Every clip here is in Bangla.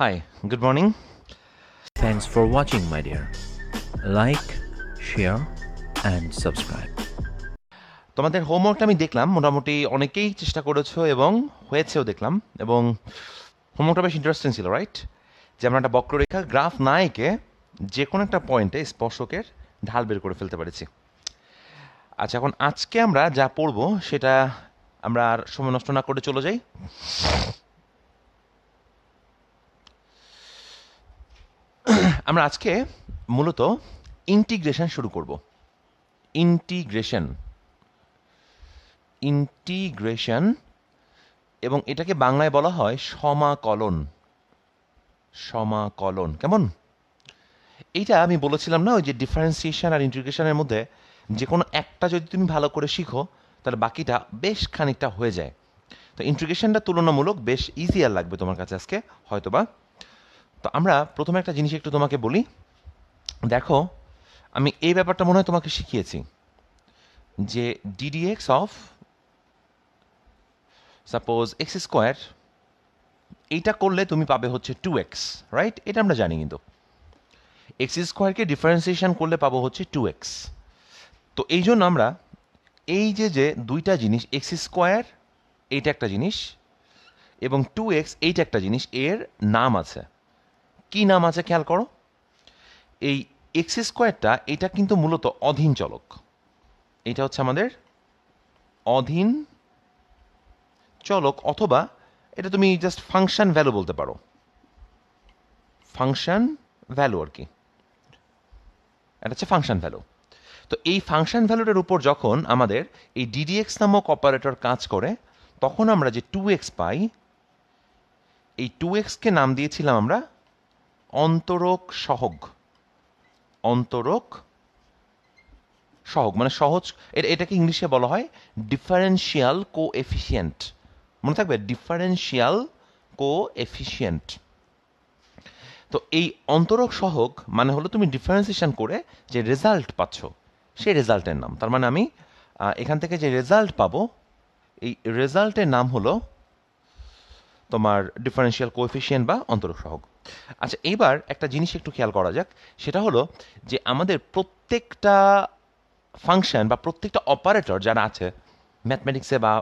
Hi, good morning. Thanks for watching, my dear. Like, share and subscribe. তোমাদের হোমওয়ার্কটা আমি দেখলাম মোটামুটি অনেকেই চেষ্টা করেছো এবং হয়েছেও দেখলাম এবং হোমওয়ার্কটা বেশ ইন্টারেস্টিং ছিল রাইট যে আমরা একটা বক্ররেখা গ্রাফ নায়কে যে কোনো একটা পয়েন্টে স্পর্শকের ঢাল বের করে ফেলতে পেরেছি আচ্ছা এখন আজকে আমরা যা পড়বো সেটা আমরা আর সময় নষ্ট না করে চলে যাই আমরা আজকে মূলত ইন্টিগ্রেশন শুরু করব ইন্টিগ্রেশন ইন্টিগ্রেশন এবং এটাকে বাংলায় বলা হয় সমাকলন সমাকলন কেমন এইটা আমি বলেছিলাম না ওই যে ডিফারেন্সিয়েশন আর ইন্টিগ্রেশনের মধ্যে যে কোনো একটা যদি তুমি ভালো করে শিখো তাহলে বাকিটা বেশ খানিকটা হয়ে যায় তো ইন্টিগ্রেশনটা তুলনামূলক বেশ ইজি আর লাগবে তোমার কাছে আজকে হয়তোবা তো আমরা প্রথমে একটা জিনিস একটু তোমাকে বলি দেখো আমি এই ব্যাপারটা মনে হয় তোমাকে শিখিয়েছি যে d d x of suppose x square এইটা করলে তুমি পাবে হচ্ছে টু এক্স রাইট এটা আমরা জানি কিন্তু এক্স স্কোয়ারকে ডিফারেন্সিয়েশন করলে পাবো হচ্ছে টু এক্স তো এই জন্য আমরা এই যে যে দুইটা জিনিস এক্স স্কোয়ার এইটা একটা জিনিস এবং টু এক্স এইটা একটা জিনিস এর নাম আছে কি নাম আছে খেয়াল করো এই এক্স স্কোয়ারটা এটা কিন্তু মূলত অধীন চলক এটা হচ্ছে আমাদের অধীন চলক অথবা এটা তুমি জাস্ট ফাংশন ভ্যালু বলতে পারো ফাংশন ভ্যালু আর কি এটা হচ্ছে ফাংশন ভ্যালু তো এই ফাংশন ভ্যালুটার উপর যখন আমাদের এই ডিডিএক্স নামক অপারেটর কাজ করে তখন আমরা যে টু এক্স পাই এই টু এক্সকে নাম দিয়েছিলাম আমরা অন্তরক সহগ অন্তরক সহগ মানে সহজ এটাকে ইংলিশে বলা হয় ডিফারেন্সিয়াল কো এফিসিয়েন্ট মনে থাকবে ডিফারেন্সিয়াল কো এফিসিয়েন্ট তো এই অন্তরক সহগ মানে হলো তুমি ডিফারেন্সিয়েশন করে যে রেজাল্ট পাচ্ছ সেই রেজাল্টের নাম তার মানে আমি এখান থেকে যে রেজাল্ট পাবো এই রেজাল্টের নাম হলো তোমার ডিফারেন্সিয়াল কোএফিসিয়েন্ট বা অন্তরক সহগ আচ্ছা এবার একটা জিনিস একটু খেয়াল করা যাক সেটা হলো যে আমাদের প্রত্যেকটা ফাংশন বা প্রত্যেকটা অপারেটর যারা আছে ম্যাথমেটিক্সে বা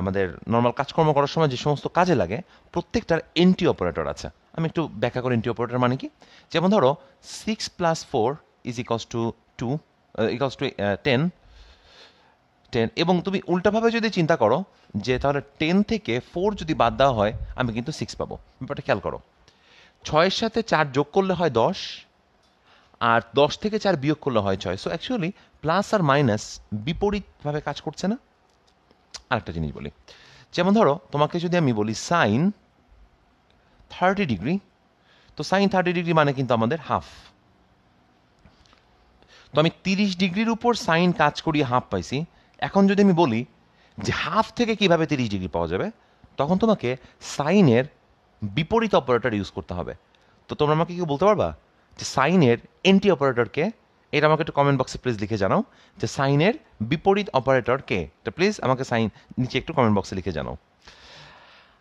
আমাদের নর্মাল কাজকর্ম করার সময় যে সমস্ত কাজে লাগে প্রত্যেকটার এন্টি অপারেটর আছে আমি একটু ব্যাখ্যা করি এন্টি অপারেটর মানে কি যেমন ধরো six plus four is equals to to equals to ten ten এবং তুমি উল্টাভাবে যদি চিন্তা করো যে তাহলে টেন থেকে ফোর যদি বাদ দেওয়া হয় আমি কিন্তু সিক্স পাবো ব্যাপারটা খেয়াল করো ছয়ের সাথে চার যোগ করলে হয় দশ আর দশ থেকে চার বিয়োগ করলে হয় ছয় সো অ্যাকচুয়ালি প্লাস আর মাইনাস বিপরীতভাবে কাজ করছে না আরেকটা জিনিস বলি যেমন ধরো তোমাকে যদি আমি বলি সাইন থার্টি ডিগ্রি তো সাইন থার্টি ডিগ্রি মানে কিন্তু আমাদের হাফ তো আমি তিরিশ ডিগ্রির উপর সাইন কাজ করিয়ে হাফ পাইছি এখন যদি আমি বলি যে হাফ থেকে কিভাবে তিরিশ ডিগ্রি পাওয়া যাবে তখন তোমাকে সাইনের বিপরীত অপারেটর ইউজ করতে হবে তো তোমরা আমাকে কি বলতে পারবা যে সাইনের এন্টি অপারেটরকে এটা আমাকে একটু কমেন্ট বক্সে প্লিজ লিখে জানাও যে সাইনের বিপরীত অপারেটর কে তো প্লিজ আমাকে সাইন নিচে একটু কমেন্ট বক্সে লিখে জানাও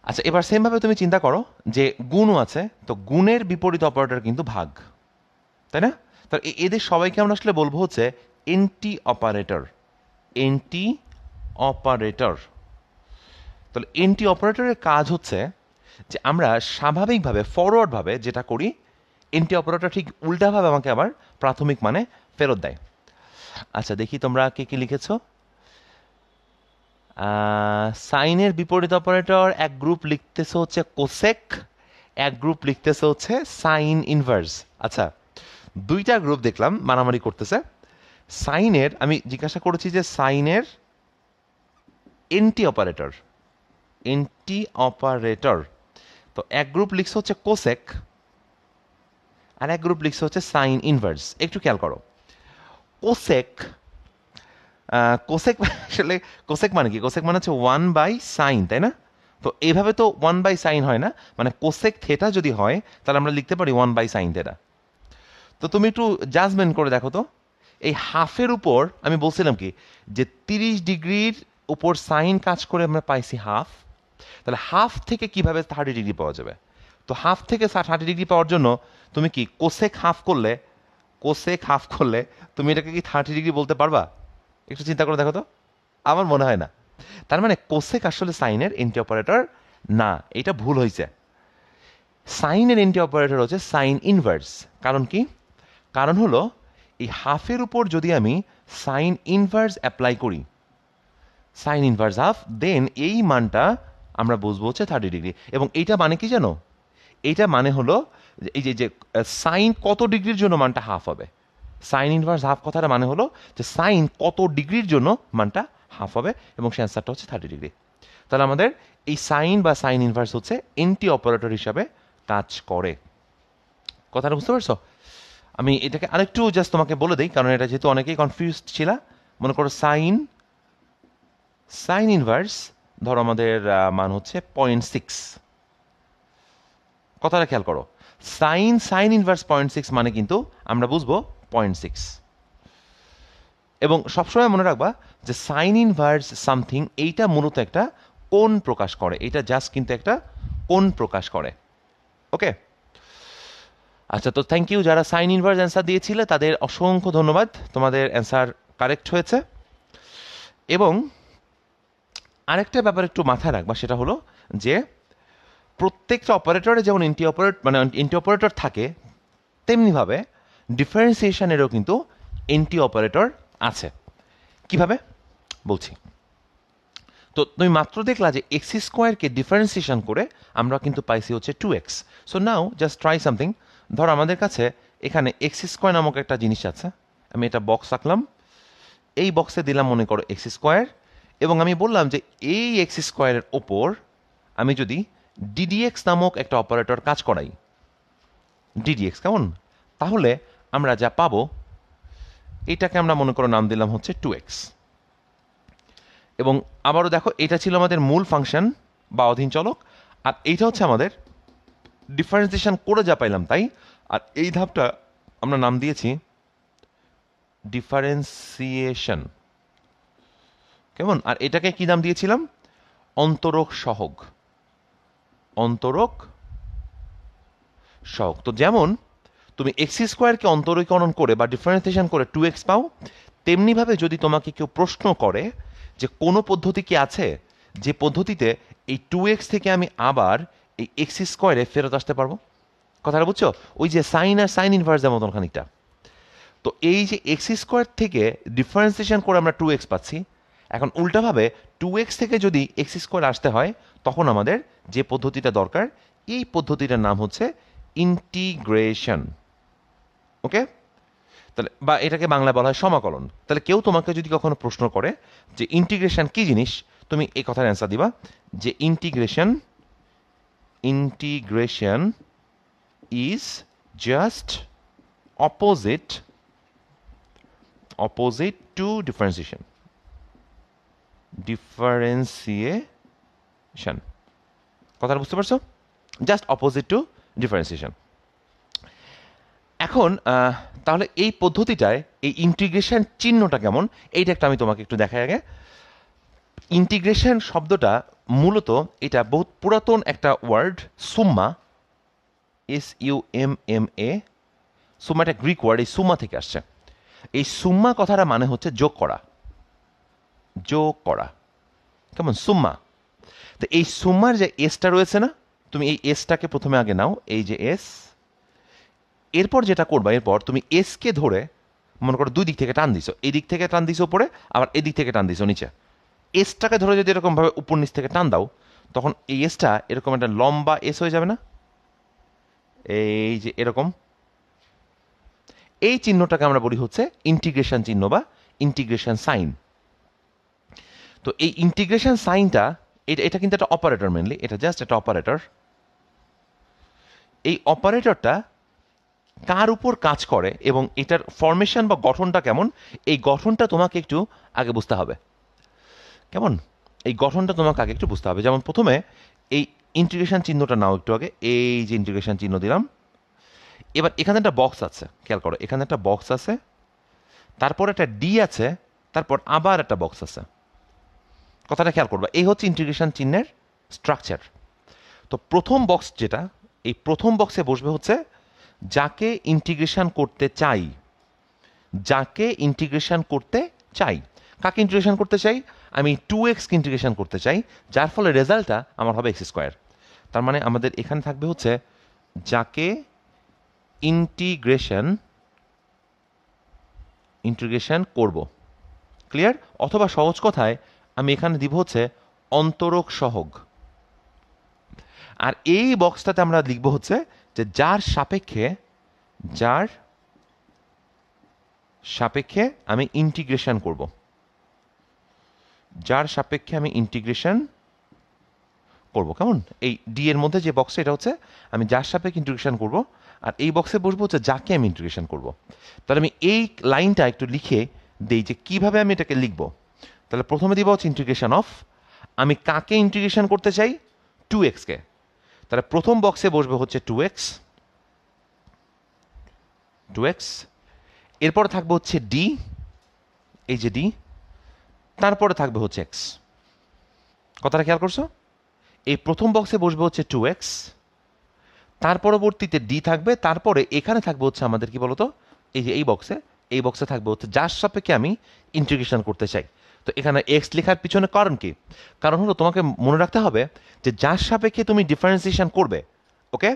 আচ্ছা এবার সেমভাবে তুমি চিন্তা করো যে গুণও আছে তো গুণের বিপরীত অপারেটর কিন্তু ভাগ তাই না তার এদের সবাইকে আমরা আসলে বলবো হচ্ছে এন্টি অপারেটর এন্টি অপারেটর তাহলে এন্টি অপারেটরের কাজ হচ্ছে যে আমরা স্বাভাবিকভাবে ফরওয়ার্ডভাবে যেটা করি এন্টি অপারেটর ঠিক উল্টাভাবে আমাকে আবার প্রাথমিক মানে ফেরত দেয় আচ্ছা দেখি তোমরা কে কি লিখেছো সাইনের বিপরীত অপারেটর এক গ্রুপ লিখতেছে হচ্ছে কোসেক এক গ্রুপ লিখতেছে হচ্ছে সাইন ইনভার্স আচ্ছা দুইটা গ্রুপ দেখলাম মারামারি করতেছে সাইনের আমি জিজ্ঞাসা করেছি যে সাইনের এন্টি অপারেটর এন্টি অপারেটর তো এক গ্রুপ লিখছে হচ্ছে কোসেক আর এক গ্রুপ লিখছে হচ্ছে সাইন ইনভার্স একটু খেয়াল করো কোসেক মানে কোসেক আসলে কোসেক মানে কি কোসেক মানে হচ্ছে ওয়ান বাই সাইন তাই না তো এইভাবে তো ওয়ান বাই সাইন হয় না মানে কোসেক থেটা যদি হয় তাহলে আমরা লিখতে পারি ওয়ান বাই সাইন থেটা তো তুমি একটু জাজমেন্ট করে দেখো তো এই হাফের উপর আমি বলছিলাম কি যে তিরিশ ডিগ্রির উপর সাইন কাজ করে আমরা পাইছি হাফ তাহলে হাফ থেকে কিভাবে থার্টি ডিগ্রি পাওয়া যাবে তো হাফ থেকে থার্টি ডিগ্রি পাওয়ার জন্য তুমি কি কোসেক হাফ করলে কোসেক হাফ করলে তুমি এটাকে কি থার্টি ডিগ্রি বলতে পারবা একটু চিন্তা করে দেখো তো আমার মনে হয় না তার মানে কোসেক আসলে সাইনের এন্টি অপারেটর না এটা ভুল হয়েছে সাইনের এন্টি অপারেটর হচ্ছে সাইন ইনভার্স কারণ কি কারণ হলো এই হাফের উপর যদি আমি সাইন ইনভার্স অ্যাপ্লাই করি সাইন ইনভার্স হাফ দেন এই মানটা আমরা বুঝবো হচ্ছে থার্টি ডিগ্রি এবং এইটা মানে কি জানো এইটা মানে হলো এই যে যে সাইন কত ডিগ্রির জন্য মানটা হাফ হবে সাইন ইনভার্স হাফ কথাটা মানে হলো যে সাইন কত ডিগ্রির জন্য মানটা হাফ হবে এবং সে অ্যান্সারটা হচ্ছে থার্টি ডিগ্রি তাহলে আমাদের এই সাইন বা সাইন ইনভার্স হচ্ছে এন্টি অপারেটর হিসাবে কাজ করে কথাটা বুঝতে পারছো আমি এটাকে আরেকটু জাস্ট তোমাকে বলে দিই কারণ এটা যেহেতু অনেকেই কনফিউজ ছিল মনে করো সাইন সাইন ইনভার্স ধরো আমাদের মান হচ্ছে পয়েন্ট সিক্স কথাটা খেয়াল করো sine sine inverse point six মানে কিন্তু আমরা বুঝবো পয়েন্ট সিক্স এবং সবসময় মনে রাখবা যে সাইন ইনভার্স সামথিং এইটা মূলত একটা কোন প্রকাশ করে এটা জাস্ট কিন্তু একটা কোন প্রকাশ করে ওকে আচ্ছা তো থ্যাংক ইউ যারা সাইন ইনভার্স অ্যান্সার দিয়েছিলে তাদের অসংখ্য ধন্যবাদ তোমাদের অ্যান্সার কারেক্ট হয়েছে এবং আরেকটা ব্যাপার একটু মাথায় রাখবা সেটা হলো যে প্রত্যেকটা অপারেটরে যেমন ইন্টি অপারেট মানে ইন্টি অপারেটর থাকে তেমনিভাবে ডিফারেন্সিয়েশনেরও কিন্তু এন্টি অপারেটর আছে কিভাবে বলছি তো তুমি মাত্র দেখলা যে এক্স স্কোয়ারকে ডিফারেন্সিয়েশন করে আমরা কিন্তু পাইছি হচ্ছে two x so now just try something ধর আমাদের কাছে এখানে এক্স স্কোয়ার নামক একটা জিনিস আছে আমি এটা বক্স রাখলাম এই বক্সে দিলাম মনে করো এক্স স্কোয়ার এবং আমি বললাম যে এই এক্স স্কোয়ারের ওপর আমি যদি ডিডিএক্স নামক একটা অপারেটর কাজ করাই ডিডিএক্স কেমন তাহলে আমরা যা পাবো এটাকে আমরা মনে করো নাম দিলাম হচ্ছে টু এক্স এবং আবারও দেখো এটা ছিল আমাদের মূল ফাংশন বা অধীন চলক আর এইটা হচ্ছে আমাদের ডিফারেন্সিয়েশন করে যা পাইলাম তাই আর এই ধাপটা আমরা নাম দিয়েছি ডিফারেন্সিয়েশন কেমন আর এটাকে কি নাম দিয়েছিলাম অন্তরক সহগ অন্তরক সহগ তো যেমন তুমি এক্স স্কোয়ারকে অন্তরীকরণ করে বা ডিফারেন্সিয়েশন করে টু এক্স পাও তেমনিভাবে যদি তোমাকে কেউ প্রশ্ন করে যে কোনো পদ্ধতি কি আছে যে পদ্ধতিতে এই টু এক্স থেকে আমি আবার এই এক্স স্কোয়ারে ফেরত আসতে পারবো কথাটা বুঝছো ওই যে সাইন আর সাইন ইনভার্সের মতন খানিকটা তো এই যে এক্স স্কোয়ার থেকে ডিফারেন্সিয়েশন করে আমরা টু এক্স পাচ্ছি এখন উল্টাভাবে টু এক্স থেকে যদি এক্স স্কোয়ার আসতে হয় তখন আমাদের যে পদ্ধতিটা দরকার এই পদ্ধতিটার নাম হচ্ছে ইন্টিগ্রেশন ওকে তাহলে বা এটাকে বাংলা বলা হয় সমাকলন তাহলে কেউ তোমাকে যদি কখনো প্রশ্ন করে যে ইন্টিগ্রেশন কি জিনিস তুমি এই কথার অ্যান্সার দিবা যে integration integration is just opposite opposite to differentiation differentiation কথাটা বুঝতে পারছো জাস্ট অপোজিট টু ডিফারেন্সিয়েশন এখন তাহলে এই পদ্ধতিটায় এই ইন্টিগ্রেশন চিহ্নটা কেমন এইটা একটা আমি তোমাকে একটু দেখাই আগে ইন্টিগ্রেশন শব্দটা মূলত এটা বহুত পুরাতন একটা word summa S U M M A summa একটা গ্রিক ওয়ার্ড এই সুম্মা থেকে আসছে এই সুম্মা কথাটা মানে হচ্ছে যোগ করা যোগ করা কেমন সুম্মা তো এই সুম্মার যে এসটা রয়েছে না তুমি এই এসটাকে প্রথমে আগে নাও এই যে এস এরপর যেটা করবা এরপর তুমি এসকে ধরে মনে করো দুই দিক থেকে টান দিছো এই দিক থেকে টান দিছো উপরে আবার এদিক থেকে টান দিছো নিচে এসটাকে ধরে যদি এরকমভাবে উপর নিচ থেকে টান দাও তখন এই এসটা এরকম একটা লম্বা এস হয়ে যাবে না এই যে এরকম এই চিহ্নটাকে আমরা বলি হচ্ছে ইন্টিগ্রেশন চিহ্ন বা ইন্টিগ্রেশন সাইন তো এই ইন্টিগ্রেশন সাইনটা এটা এটা কিন্তু একটা অপারেটর মেনলি এটা জাস্ট একটা অপারেটর এই অপারেটরটা কার উপর কাজ করে এবং এটার ফরমেশন বা গঠনটা কেমন এই গঠনটা তোমাকে একটু আগে বুঝতে হবে কেমন এই গঠনটা তোমাকে আগে একটু বুঝতে হবে যেমন প্রথমে এই ইন্টিগ্রেশন চিহ্নটা নাও একটু আগে এই যে ইন্টিগ্রেশন চিহ্ন দিলাম এবার এখানে একটা বক্স আছে খেয়াল করো এখানে একটা বক্স আছে তারপর একটা ডি আছে তারপর আবার একটা বক্স আছে কথাটা খেয়াল করবা এই হচ্ছে ইন্টিগ্রেশন চিহ্নের স্ট্রাকচার তো প্রথম বক্স যেটা এই প্রথম বক্সে বসবে হচ্ছে যাকে ইন্টিগ্রেশন করতে চাই যাকে ইন্টিগ্রেশন করতে চাই কাকে ইন্টিগ্রেশন করতে চাই আমি টু এক্সকে ইন্টিগ্রেশন করতে চাই যার ফলে রেজাল্টটা আমার হবে এক্স স্কোয়ার তার মানে আমাদের এখানে থাকবে হচ্ছে যাকে ইন্টিগ্রেশন ইন্টিগ্রেশন করব ক্লিয়ার অথবা সহজ কথায় আমি এখানে দিব হচ্ছে অন্তরক সহগ আর এই বক্সটাতে আমরা লিখব হচ্ছে যে যার সাপেক্ষে যার সাপেক্ষে আমি ইন্টিগ্রেশন করব যার সাপেক্ষে আমি ইন্টিগ্রেশন করব কেমন এই ডি এর মধ্যে যে বক্সটা এটা হচ্ছে আমি যার সাপেক্ষে ইন্টিগ্রেশন করব আর এই বক্সে বসবো হচ্ছে যাকে আমি ইন্টিগ্রেশন করব তাহলে আমি এই লাইনটা একটু লিখে দেই যে কিভাবে আমি এটাকে লিখবো তাহলে প্রথমে দিব হচ্ছে ইন্টিগ্রেশন অফ আমি কাকে ইন্টিগ্রেশন করতে চাই টু এক্সকে তাহলে প্রথম বক্সে বসবে হচ্ছে টু এক্স টু এক্স এরপর থাকবে হচ্ছে ডি এই যে ডি তারপরে থাকবে হচ্ছে এক্স কথাটা খেয়াল করছো এই প্রথম বক্সে বসবে হচ্ছে টু এক্স তার পরবর্তীতে ডি থাকবে তারপরে এখানে থাকবে হচ্ছে আমাদের কি বলতো এই যে এই বক্সে এই বক্সে থাকবে হচ্ছে যার সাপেক্ষে আমি ইন্টিগ্রেশন করতে চাই তো এখানে এক্স লেখার পিছনে কারণ কি কারণ হলো তোমাকে মনে রাখতে হবে যে যার সাপেক্ষে তুমি ডিফারেন্সিয়েশন করবে ওকে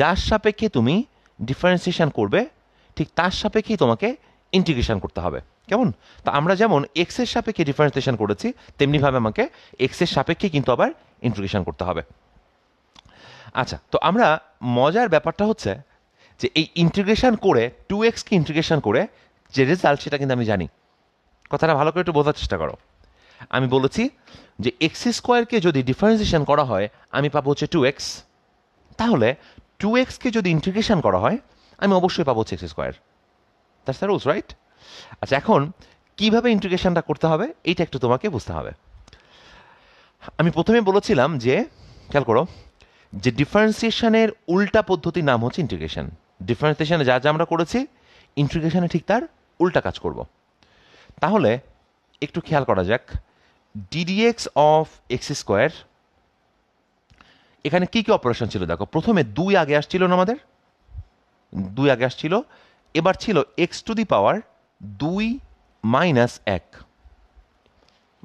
যার সাপেক্ষে তুমি ডিফারেন্সিয়েশন করবে ঠিক তার সাপেক্ষেই তোমাকে ইন্টিগ্রেশন করতে হবে কেমন তো আমরা যেমন এক্সের সাপেক্ষে ডিফারেন্সিয়েশন করেছি তেমনিভাবে আমাকে এক্সের সাপেক্ষে কিন্তু আবার ইন্টিগ্রেশন করতে হবে আচ্ছা তো আমরা মজার ব্যাপারটা হচ্ছে যে এই ইন্টিগ্রেশন করে টু এক্সকে ইন্টিগ্রেশন করে যে রেজাল্ট সেটা কিন্তু আমি জানি কথাটা ভালো করে একটু বোঝার চেষ্টা করো আমি বলেছি যে এক্স স্কোয়ারকে যদি ডিফারেন্সিয়েশন করা হয় আমি পাবো হচ্ছে টু এক্স তাহলে টু এক্সকে যদি ইন্টিগ্রেশন করা হয় আমি অবশ্যই পাবো হচ্ছে x square that's the rules right আচ্ছা এখন কীভাবে ইন্টিগ্রেশনটা করতে হবে এইটা একটু তোমাকে বুঝতে হবে আমি প্রথমে বলেছিলাম যে খেয়াল করো যে ডিফারেন্সিয়েশনের উল্টা পদ্ধতির নাম হচ্ছে ইন্টিগ্রেশন ডিফারেন্সিয়েশনে যা যা আমরা করেছি ইন্টিগ্রেশনে ঠিক তার উল্টা কাজ করবো তাহলে একটু খেয়াল করা যাক ডিডিএক্স অফ এক্স স্কোয়ার এখানে কি কি অপারেশন ছিল দেখো প্রথমে দুই আগে আসছিল না আমাদের দুই আগে আসছিল এবার ছিল এক্স টু দি পাওয়ার দুই মাইনাস এক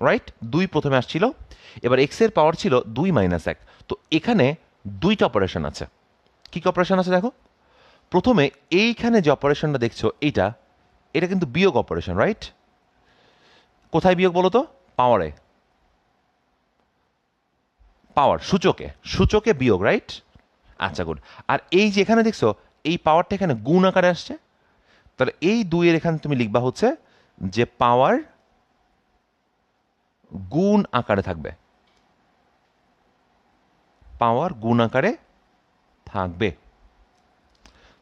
রাইট দুই প্রথমে আসছিল এবার এক্সের পাওয়ার ছিল দুই মাইনাস এক তো এখানে দুইটা অপারেশন আছে কী কী অপারেশন আছে দেখো প্রথমে এইখানে যে অপারেশনটা দেখছো এইটা এটা কিন্তু বিয়োগ অপারেশন রাইট কোথায় বিয়োগ বলো তো পাওয়ারে পাওয়ার সূচকে সূচকে বিয়োগ রাইট আচ্ছা গুড আর এই যে এখানে দেখছো এই পাওয়ারটা এখানে গুণ আকারে আসছে তাহলে এই দুইয়ের এখানে তুমি লিখবা হচ্ছে যে পাওয়ার গুণ আকারে থাকবে পাওয়ার গুণ আকারে থাকবে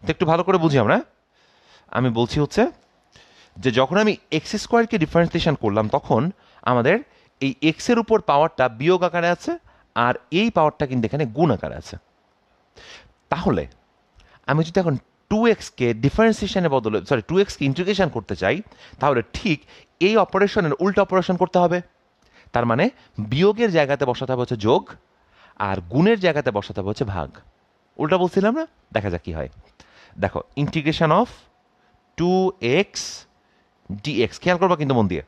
তো একটু ভালো করে বুঝি আমরা আমি বলছি হচ্ছে যে যখন আমি এক্স স্কোয়ারকে ডিফারেন্সিয়েশন করলাম তখন আমাদের এই এক্সের উপর পাওয়ারটা বিয়োগ আকারে আছে আর এই পাওয়ারটা কিন্তু এখানে গুণ আকারে আছে তাহলে আমি যদি এখন টু এক্সকে ডিফারেন্সিয়েশনের বদলে সরি টু এক্সকে ইন্টিগ্রেশন করতে চাই তাহলে ঠিক এই অপারেশনের উল্টো অপারেশন করতে হবে তার মানে বিয়োগের জায়গাতে বসাতে হবে হচ্ছে যোগ আর গুণের জায়গাতে বসাতে হবে হচ্ছে ভাগ উল্টা বলছিলাম না দেখা যাক কী হয় দেখো integration of two x d x খেয়াল করবা কিন্তু মন দিয়ে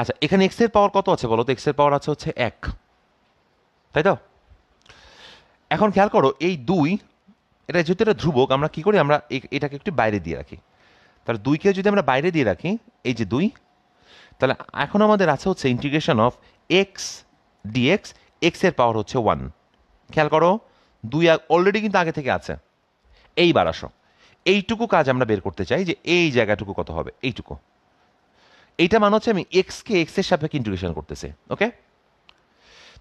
আচ্ছা এখানে এক্স এর পাওয়ার কত আছে বলো তো এক্স এর পাওয়ার আছে হচ্ছে এক তাই তো এখন খেয়াল করো এই দুই এটা যেহেতু এটা ধ্রুবক আমরা কি করি আমরা এটাকে একটু বাইরে দিয়ে রাখি তাহলে দুইকে যদি আমরা বাইরে দিয়ে রাখি এই যে দুই তাহলে এখন আমাদের আছে হচ্ছে integration of x d x x এর পাওয়ার হচ্ছে ওয়ান খেয়াল করো দুই অলরেডি কিন্তু আগে থেকে আছে এইবার আসো এইটুকু কাজ আমরা বের করতে চাই যে এই জায়গাটুকু কত হবে এইটুকু এইটা মানে হচ্ছে আমি এক্সকে এক্সের সাপেক্ষে ইন্টিগ্রেশন করতেছি ওকে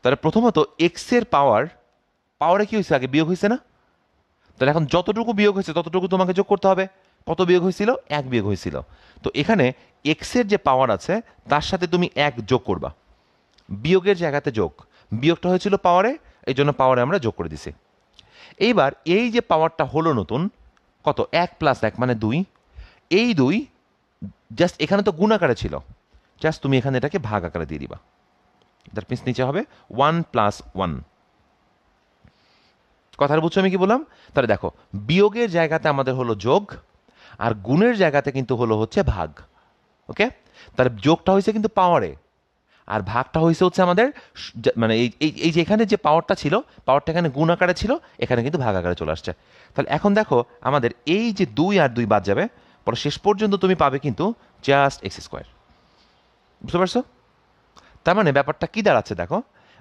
তাহলে প্রথমত এক্সের পাওয়ার পাওয়ারে কি হয়েছে আগে বিয়োগ হয়েছে না তাহলে এখন যতটুকু বিয়োগ হয়েছে ততটুকু তোমাকে যোগ করতে হবে কত বিয়োগ হয়েছিল এক বিয়োগ হয়েছিল তো এখানে এক্সের যে পাওয়ার আছে তার সাথে তুমি এক যোগ করবা বিয়োগের জায়গাতে যোগ বিয়োগটা হয়েছিল পাওয়ারে এই জন্য পাওয়ারে আমরা যোগ করে দিছি এইবার এই যে পাওয়ারটা হলো নতুন কত এক প্লাস এক মানে দুই এই দুই জাস্ট এখানে তো গুণ আকারে ছিল জাস্ট তুমি এখানে এটাকে ভাগ আকারে দিয়ে দিবা দ্যাট মিনস নিচে হবে ওয়ান প্লাস ওয়ান কথার বুঝছো আমি কি বললাম তাহলে দেখো বিয়োগের জায়গাতে আমাদের হলো যোগ আর গুণের জায়গাতে কিন্তু হলো হচ্ছে ভাগ ওকে তার যোগটা হয়েছে কিন্তু পাওয়ারে আর ভাগটা হয়েছে হচ্ছে আমাদের মানে এই এই যে এখানে যে পাওয়ারটা ছিল পাওয়ারটা এখানে গুণ আকারে ছিল এখানে কিন্তু ভাগ আকারে চলে আসছে তাহলে এখন দেখো আমাদের এই যে দুই আর দুই বাদ যাবে পরে শেষ পর্যন্ত তুমি পাবে কিন্তু জাস্ট এক্স স্কোয়ার বুঝতে পারছো তার মানে ব্যাপারটা কী দাঁড়াচ্ছে দেখো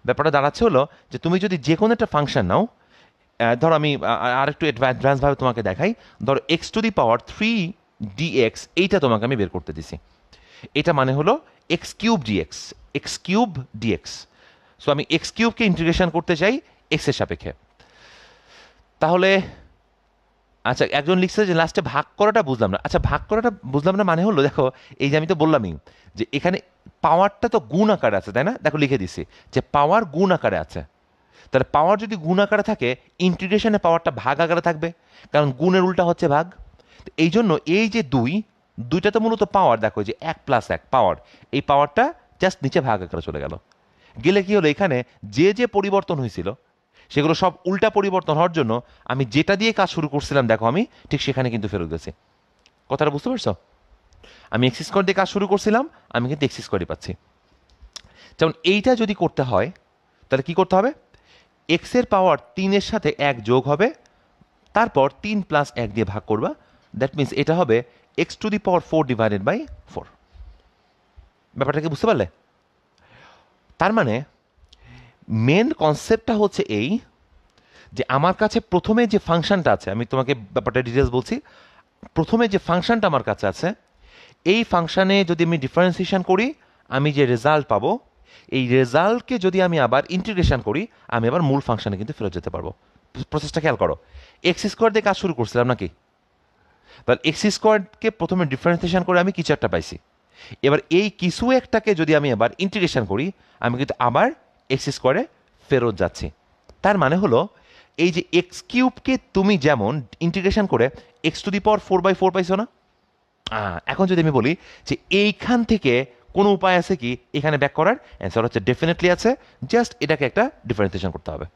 ব্যাপারটা দাঁড়াচ্ছে হলো যে তুমি যদি যে কোনো একটা ফাংশন নাও ধরো আমি আর একটু অ্যাডভান্সভাবে তোমাকে দেখাই ধরো x to the power three d x এইটা তোমাকে আমি বের করতে দিছি এটা মানে হলো x cube d x x cube d x so আমি এক্স কিউবকে ইন্টিগ্রেশন করতে চাই এক্সের সাপেক্ষে তাহলে আচ্ছা একজন লিখছে যে লাস্টে ভাগ করাটা বুঝলাম না আচ্ছা ভাগ করাটা বুঝলাম না মানে হলো দেখো এই যে আমি তো বললামই যে এখানে পাওয়ারটা তো গুণ আকারে আছে তাই না দেখো লিখে দিছি যে পাওয়ার গুণ আকারে আছে তাহলে পাওয়ার যদি গুণ আকারে থাকে ইন্টিগ্রেশনে পাওয়ারটা ভাগ আকারে থাকবে কারণ গুণের উল্টা হচ্ছে ভাগ এই জন্য এই যে দুই দুইটা তো মূলত পাওয়ার দেখো যে এক প্লাস এক পাওয়ার এই পাওয়ারটা জাস্ট নিচে ভাগ আকারে চলে গেল গেলে কি হলো এখানে যে যে পরিবর্তন হয়েছিল সেগুলো সব উল্টা পরিবর্তন হওয়ার জন্য আমি যেটা দিয়ে কাজ শুরু করছিলাম দেখো আমি ঠিক সেখানে কিন্তু ফেরত গেছি কথাটা বুঝতে পারছো আমি এক্সিস স্কোয়ার দিয়ে কাজ শুরু করছিলাম আমি কিন্তু এক্সিস স্কোয়ারই পাচ্ছি যেমন এইটা যদি করতে হয় তাহলে কি করতে হবে এক্সের পাওয়ার তিনের সাথে এক যোগ হবে তারপর তিন প্লাস এক দিয়ে ভাগ করবা দ্যাট মিনস এটা হবে x to the power four divided by four ব্যাপারটা কি বুঝতে পারলে তার মানে মেন কনসেপ্টটা হচ্ছে এই যে আমার কাছে প্রথমে যে ফাংশনটা আছে আমি তোমাকে ব্যাপারটা ডিটেলস বলছি প্রথমে যে ফাংশনটা আমার কাছে আছে এই ফাংশানে যদি আমি ডিফারেন্সিয়েশন করি আমি যে রেজাল্ট পাবো এই রেজাল্টকে যদি আমি আবার ইন্টিগ্রেশন করি আমি আবার মূল ফাংশানে কিন্তু ফেরত যেতে পারবো প্রসেসটা খেয়াল করো এক্স স্কোয়ার দিয়ে কাজ শুরু করছিলাম নাকি তাহলে এক্স স্কোয়ারকে প্রথমে ডিফারেন্সিয়েশন করে আমি কিছু একটা পাইছি এবার এই কিছু একটাকে যদি আমি এবার ইন্টিগ্রেশন করি আমি কিন্তু আবার এক্স স্কোয়ারে ফেরত যাচ্ছি তার মানে হলো এই যে এক্স কিউবকে তুমি যেমন ইন্টিগ্রেশন করে x to the power four by four পাইছো না এখন যদি আমি বলি যে এইখান থেকে কোনো উপায় আছে কি এখানে ব্যাক করার অ্যান্সার হচ্ছে ডেফিনেটলি আছে জাস্ট এটাকে একটা ডিফারেন্সিয়েশন করতে হবে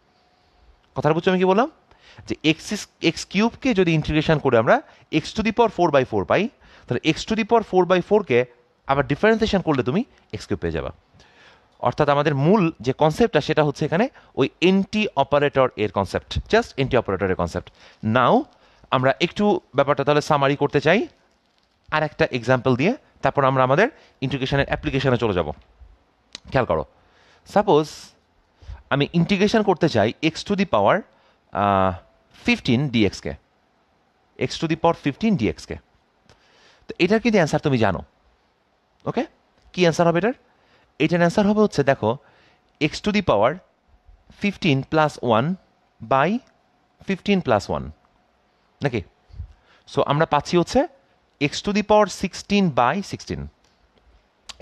কথাটা বুঝছো আমি কি বললাম যে এক্স এক্স কিউবকে যদি ইন্টিগ্রেশন করে আমরা x to the power four by four পাই তাহলে x to the power four by ফোরকে আবার ডিফারেন্সিয়েশন করলে তুমি এক্স কিউব পেয়ে যাবা অর্থাৎ আমাদের মূল যে কনসেপ্টটা সেটা হচ্ছে এখানে ওই এন্টি অপারেটর এর কনসেপ্ট জাস্ট এন্টি অপারেটরের কনসেপ্ট নাও আমরা একটু ব্যাপারটা তাহলে সামারি করতে চাই আর একটা এক্সাম্পল দিয়ে তারপর আমরা আমাদের ইন্টিগ্রেশনের অ্যাপ্লিকেশনে চলে যাব খেয়াল করো সাপোজ আমি ইন্টিগ্রেশন করতে চাই x to the power fifteen ডিএক্সকে x to the power fifteen ডিএক্সকে তো এটার কিন্তু অ্যান্সার তুমি জানো ওকে কি অ্যান্সার হবে এটার এটার অ্যান্সার হবে হচ্ছে দেখো x to the power fifteen plus one by fifteen plus one নাকি সো আমরা পাচ্ছি হচ্ছে x to the power sixteen by sixteen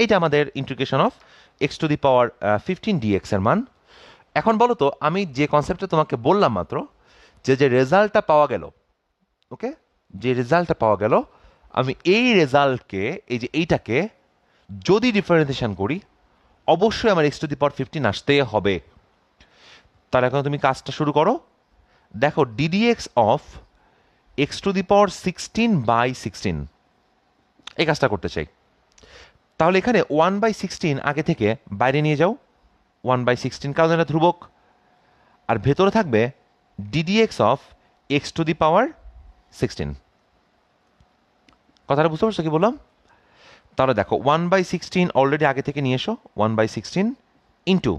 এইটা আমাদের integration of x to the power fifteen এর মান এখন বলো তো আমি যে কনসেপ্টটা তোমাকে বললাম মাত্র যে যে রেজাল্টটা পাওয়া গেল ওকে যে রেজাল্টটা পাওয়া গেল আমি এই রেজাল্টকে এই যে এইটাকে যদি ডিফারেন্সিয়েশান করি অবশ্যই আমার x to the power fifteen আসতে হবে তাহলে এখন তুমি কাজটা শুরু করো দেখো d d x of x to the power sixteen by sixteen এই কাজটা করতে চাই তাহলে এখানে ওয়ান বাই সিক্সটিন আগে থেকে বাইরে নিয়ে যাও ওয়ান বাই সিক্সটিন কারণ এটা ধ্রুবক আর ভেতরে থাকবে d d x of x to the power sixteen কথাটা বুঝতে পারছো কি বললাম তাহলে দেখো ওয়ান বাই সিক্সটিন অলরেডি আগে থেকে নিয়ে এসো ওয়ান বাই সিক্সটিন ইন্টু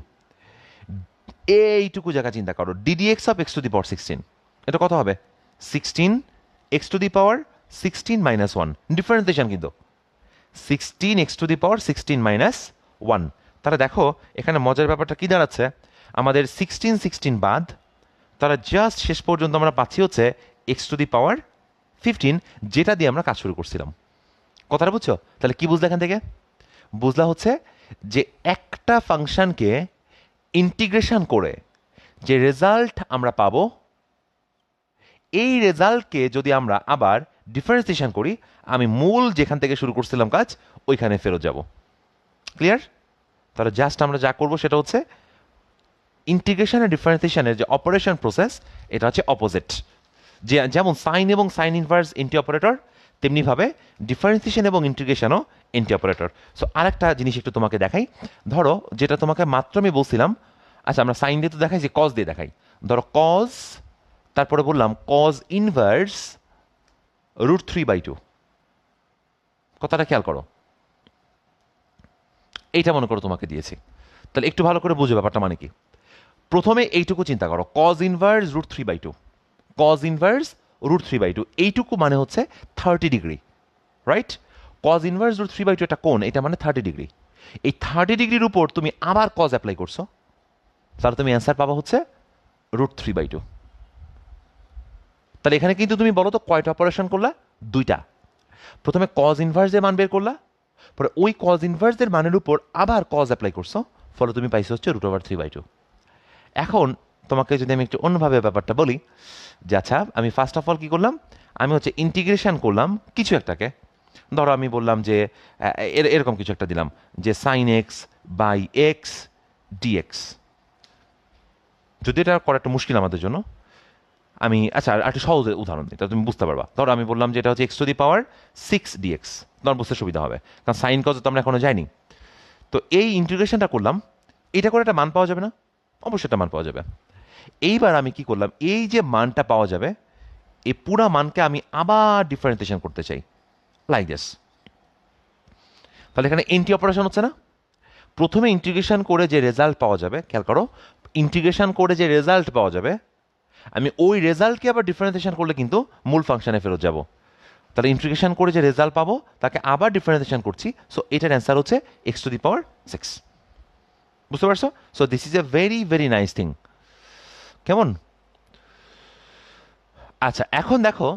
এইটুকু জায়গা চিন্তা করো d d x of x to the power sixteen এটা কত হবে sixteen x to the power sixteen minus one differentiation কিন্তু sixteen x to the power sixteen minus one তাহলে দেখো এখানে মজার ব্যাপারটা কী দাঁড়াচ্ছে আমাদের সিক্সটিন সিক্সটিন বাদ তারা জাস্ট শেষ পর্যন্ত আমরা পাচ্ছি হচ্ছে x to the power fifteen যেটা দিয়ে আমরা কাজ শুরু করছিলাম কথাটা বুঝছো তাহলে কি বুঝলা এখান থেকে বুঝলা হচ্ছে যে একটা ফাংশনকে ইন্টিগ্রেশন করে যে রেজাল্ট আমরা পাব এই রেজাল্টকে যদি আমরা আবার ডিফারেন্সিয়েশন করি আমি মূল যেখান থেকে শুরু করছিলাম কাজ ওইখানে ফেরত যাব ক্লিয়ার তাহলে জাস্ট আমরা যা করব সেটা হচ্ছে ইন্টিগ্রেশন আর ডিফারেন্সিয়েশনের যে অপারেশন প্রসেস এটা হচ্ছে অপোজিট যে যেমন সাইন এবং সাইন ইনভার্স ইন্টি অপারেটর তেমনিভাবে ডিফারেন্সিয়েশন এবং ইন্টিগ্রেশনও এন্টি অপারেটর সো আরেকটা জিনিস একটু তোমাকে দেখাই ধরো যেটা তোমাকে মাত্র আমি বলছিলাম আচ্ছা আমরা সাইন দিয়ে তো দেখাই যে কজ দিয়ে দেখাই ধরো কজ তারপরে বললাম cos inverse root three by two কথাটা খেয়াল করো এইটা মনে করো তোমাকে দিয়েছি তাহলে একটু ভালো করে বুঝো ব্যাপারটা মানে কি প্রথমে এইটুকু চিন্তা করো cos inverse root three by two cos inverse root three by two এইটুকু মানে হচ্ছে thirty degree right cos inverse root three by two একটা কোন এটা মানে থার্টি ডিগ্রি এই থার্টি ডিগ্রির উপর তুমি আবার কজ অ্যাপ্লাই করছো তাহলে তুমি অ্যান্সার পাবা হচ্ছে রুট থ্রি বাই টু তাহলে এখানে কিন্তু তুমি বলো তো কয়টা অপারেশন করলা দুইটা প্রথমে কজ ইনভার্সের মান বের করলা পরে ওই কজ ইনভার্সদের মানের উপর আবার কজ অ্যাপ্লাই করছো ফলে তুমি পাইছো হচ্ছে root over three by two এখন তোমাকে যদি আমি একটু অন্যভাবে ব্যাপারটা বলি যে আচ্ছা আমি ফার্স্ট অফ অল কী করলাম আমি হচ্ছে ইন্টিগ্রেশন করলাম কিছু একটাকে ধরো আমি বললাম যে এরকম কিছু একটা দিলাম যে sine x by x d x যদি এটা করা একটা মুশকিল আমাদের জন্য আমি আচ্ছা আর একটা সহজ উদাহরণ দিই তাহলে তুমি বুঝতে পারবা ধরো আমি বললাম যে এটা হচ্ছে x to the power six d x তোমার বুঝতে সুবিধা হবে কারণ সাইন কজ তো আমরা এখনও যাইনি তো এই ইন্টিগ্রেশনটা করলাম এটা করে একটা মান পাওয়া যাবে না অবশ্যই একটা মান পাওয়া যাবে এইবার আমি কি করলাম এই যে মানটা পাওয়া যাবে এই পুরা মানকে আমি আবার ডিফারেন্সিয়েশন করতে চাই লাইক দিস তাহলে এখানে এন্টি অপারেশন হচ্ছে না প্রথমে ইন্টিগ্রেশন করে যে রেজাল্ট পাওয়া যাবে খেয়াল করো ইন্টিগ্রেশন করে যে রেজাল্ট পাওয়া যাবে আমি ওই রেজাল্টকে আবার ডিফারেন্সিয়েশন করলে কিন্তু মূল ফাংশনে ফেরত যাব তাহলে ইন্টিগ্রেশন করে যে রেজাল্ট পাবো তাকে আবার ডিফারেন্সিয়েশন করছি সো এটার অ্যান্সার হচ্ছে x to the power six বুঝতে পারছো so this is a very very nice thing কেমন আচ্ছা এখন দেখো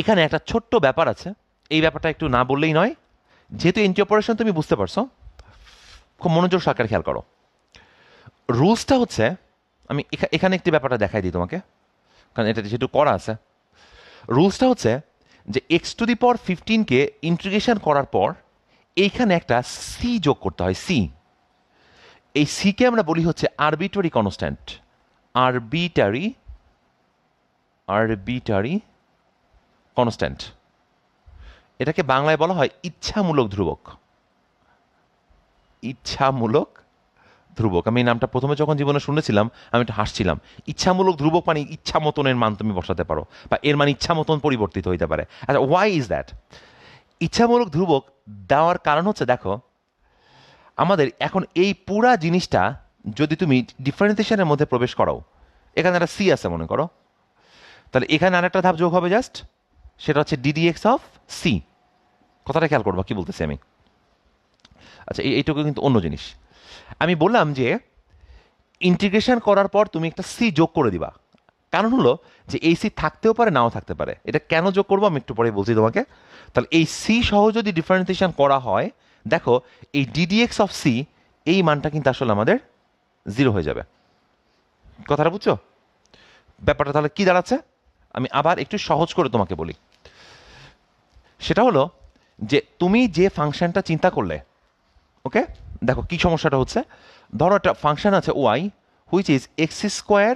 এখানে একটা ছোট্ট ব্যাপার আছে এই ব্যাপারটা একটু না বললেই নয় যেহেতু এন্ট্রি অপারেশন তুমি বুঝতে পারছো খুব মনোযোগ সরকার খেয়াল করো রুলসটা হচ্ছে আমি এখানে একটি ব্যাপারটা দেখাই দিই তোমাকে কারণ এটা যেহেতু করা আছে রুলসটা হচ্ছে যে এক্স টু দি পর ফিফটিনকে ইন্টিগ্রেশন করার পর এইখানে একটা সি যোগ করতে হয় সি এই সিকে আমরা বলি হচ্ছে arbitrary constant arbitrary arbitrary constant এটাকে বাংলায় বলা হয় ইচ্ছামূলক ধ্রুবক ইচ্ছামূলক ধ্রুবক আমি নামটা প্রথমে যখন জীবনে শুনেছিলাম আমি একটু হাসছিলাম ইচ্ছামূলক ধ্রুবক মানে ইচ্ছা মতনের মান তুমি বসাতে পারো বা এর মানে ইচ্ছা মতন পরিবর্তিত হইতে পারে আচ্ছা ওয়াই ইজ দ্যাট ইচ্ছামূলক ধ্রুবক দেওয়ার কারণ হচ্ছে দেখো আমাদের এখন এই পুরা জিনিসটা যদি তুমি ডিফারেন্সিয়েশনের মধ্যে প্রবেশ করাও এখানে একটা সি আছে মনে করো তাহলে এখানে আরেকটা ধাপ যোগ হবে জাস্ট সেটা হচ্ছে ডিডিএক্স অফ সি কথাটা খেয়াল করবো কি বলতেছি আমি আচ্ছা এইটুকু কিন্তু অন্য জিনিস আমি বললাম যে ইন্টিগ্রেশন করার পর তুমি একটা সি যোগ করে দিবা কারণ হলো যে এই সি থাকতেও পারে নাও থাকতে পারে এটা কেন যোগ করবো আমি একটু পরে বলছি তোমাকে তাহলে এই সি সহ যদি ডিফারেন্সিয়েশন করা হয় দেখো এই ডিডিএক্স অফ সি এই মানটা কিন্তু আসলে আমাদের জিরো হয়ে যাবে কথাটা বুঝছো ব্যাপারটা তাহলে কি দাঁড়াচ্ছে আমি আবার একটু সহজ করে তোমাকে বলি সেটা হলো যে তুমি যে ফাংশনটা চিন্তা করলে ওকে দেখো কি সমস্যাটা হচ্ছে ধরো একটা ফাংশন আছে y which is x square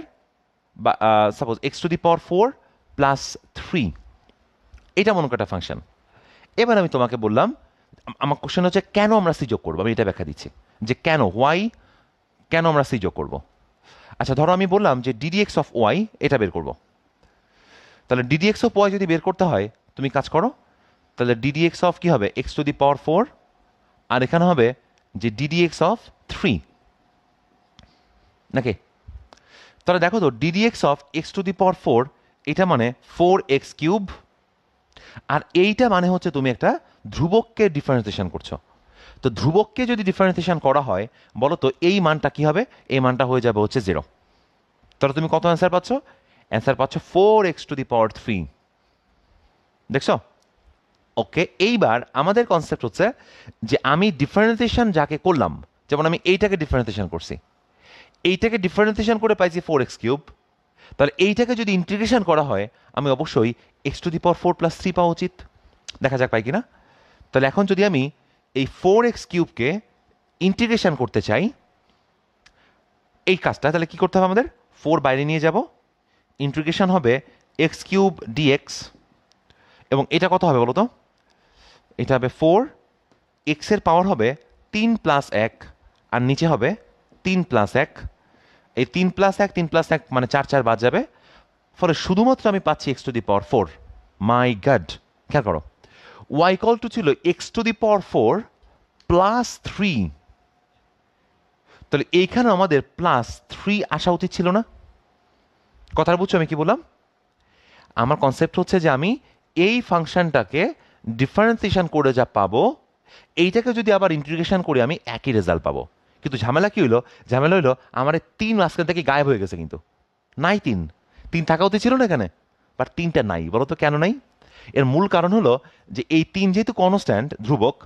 বা suppose x to the power four plus three এটা মনে একটা ফাংশন এবার আমি তোমাকে বললাম আমার কোশ্চেন হচ্ছে কেন আমরা সি যোগ করবো আমি এটা ব্যাখ্যা দিচ্ছি যে কেন হোয়াই কেন আমরা সি যোগ করব আচ্ছা ধরো আমি বললাম যে ডিডিএক্স অফ ওয়াই এটা বের করব তাহলে ডিডিএক্স অফ ওয়াই যদি বের করতে হয় তুমি কাজ করো তাহলে ডিডিএক্স অফ কি হবে x to the power four আর এখানে হবে যে ডিডিএক্স অফ থ্রি নাকি তাহলে দেখো তো d d x of x to the power four এটা মানে ফোর এক্স কিউব আর এইটা মানে হচ্ছে তুমি একটা ধ্রুবককে ডিফারেন্সিয়েশন করছো তো ধ্রুবককে যদি ডিফারেন্সিয়েশন করা হয় বলো তো এই মানটা কি হবে এই মানটা হয়ে যাবে হচ্ছে জিরো তাহলে তুমি কত অ্যান্সার পাচ্ছ অ্যান্সার পাচ্ছ four x to the power three দেখছো ওকে এইবার আমাদের কনসেপ্ট হচ্ছে যে আমি ডিফারেন্সিয়েশন যাকে করলাম যেমন আমি এইটাকে ডিফারেন্সিয়েশন করছি এইটাকে ডিফারেন্সিয়েশন করে পাইছি ফোর এক্স কিউব তাহলে এইটাকে যদি ইন্টিগ্রেশন করা হয় আমি অবশ্যই x to the power four plus three পাওয়া উচিত দেখা যাক পাই কিনা তাহলে এখন যদি আমি এই ফোর এক্স কিউবকে ইন্টিগ্রেশন করতে চাই এই কাজটা তাহলে কি করতে হবে আমাদের ফোর বাইরে নিয়ে যাব ইন্টিগ্রেশন হবে এক্স কিউব ডিএক্স এবং এটা কত হবে বলো তো এটা হবে ফোর এক্সের পাওয়ার হবে তিন প্লাস এক আর নিচে হবে তিন প্লাস এক এই তিন প্লাস এক তিন প্লাস এক মানে চার চার বাদ যাবে ফলে শুধুমাত্র আমি পাচ্ছি x to the power four my god খেয়াল করো ওয়াই কল টু ছিল x to the power four plus three তাহলে এইখানে আমাদের প্লাস থ্রি আসা উচিত ছিল না কথার বুঝছো আমি কি বললাম আমার কনসেপ্ট হচ্ছে যে আমি এই ফাংশনটাকে ডিফারেন্সিয়েশন করে যা পাবো এইটাকে যদি আবার ইন্টিগ্রেশন করে আমি একই রেজাল্ট পাবো কিন্তু ঝামেলা কী হলো ঝামেলা হইলো আমার তিন মাঝখান থেকে গায়েব হয়ে গেছে কিন্তু নাই তিন তিন থাকা উচিত ছিল না এখানে বাট তিনটা নাই বলো তো কেন নাই এর মূল কারণ হলো যে এই তিন যেহেতু কনস্ট্যান্ট ধ্রুবক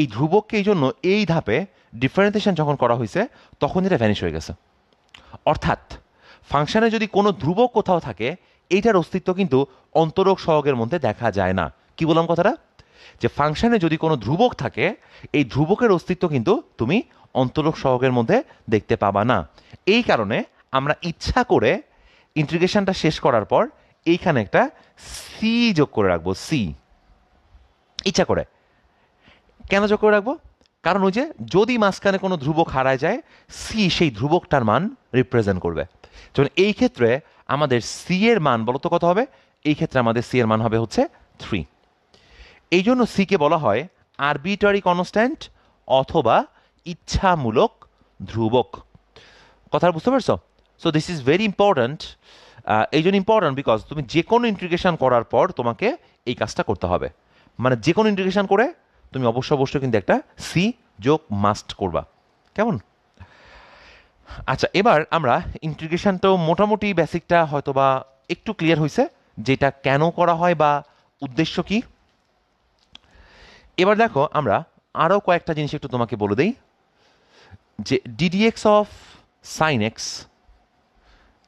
এই ধ্রুবককে এই জন্য এই ধাপে ডিফারেন্সিয়েশন যখন করা হয়েছে তখন এটা ভ্যানিশ হয়ে গেছে অর্থাৎ ফাংশানে যদি কোনো ধ্রুবক কোথাও থাকে এইটার অস্তিত্ব কিন্তু অন্তরক সহগের মধ্যে দেখা যায় না কি বললাম কথাটা যে ফাংশানে যদি কোনো ধ্রুবক থাকে এই ধ্রুবকের অস্তিত্ব কিন্তু তুমি অন্তরক সহগের মধ্যে দেখতে পাবা না এই কারণে আমরা ইচ্ছা করে ইন্টিগ্রেশনটা শেষ করার পর এইখানে একটা সি যোগ করে রাখবো সি ইচ্ছা করে কেন যোগ করে রাখবো কারণ ওই যে যদি মাঝখানে কোনো ধ্রুবক হারায় যায় সি সেই ধ্রুবকটার মান রিপ্রেজেন্ট করবে যখন এই ক্ষেত্রে আমাদের সি এর মান বলতো কত হবে এই ক্ষেত্রে আমাদের সি এর মান হবে হচ্ছে থ্রি এই জন্য সিকে বলা হয় আরবিটারি কনস্ট্যান্ট অথবা ইচ্ছামূলক ধ্রুবক কথা বুঝতে পারছো so this is very important এই জন্য ইম্পর্ট্যান্ট বিকজ তুমি যে কোনো ইন্টিগ্রেশন করার পর তোমাকে এই কাজটা করতে হবে মানে যে কোনো ইন্টিগ্রেশন করে তুমি অবশ্য অবশ্যই কিন্তু একটা সি যোগ মাস্ট করবা কেমন আচ্ছা এবার আমরা ইন্টিগ্রেশন তো মোটামুটি বেসিকটা হয়তো বা একটু ক্লিয়ার হয়েছে যেটা কেন করা হয় বা উদ্দেশ্য কি এবার দেখো আমরা আরও কয়েকটা জিনিস একটু তোমাকে বলে দিই যে ডিডিএক্স অফ সাইন এক্স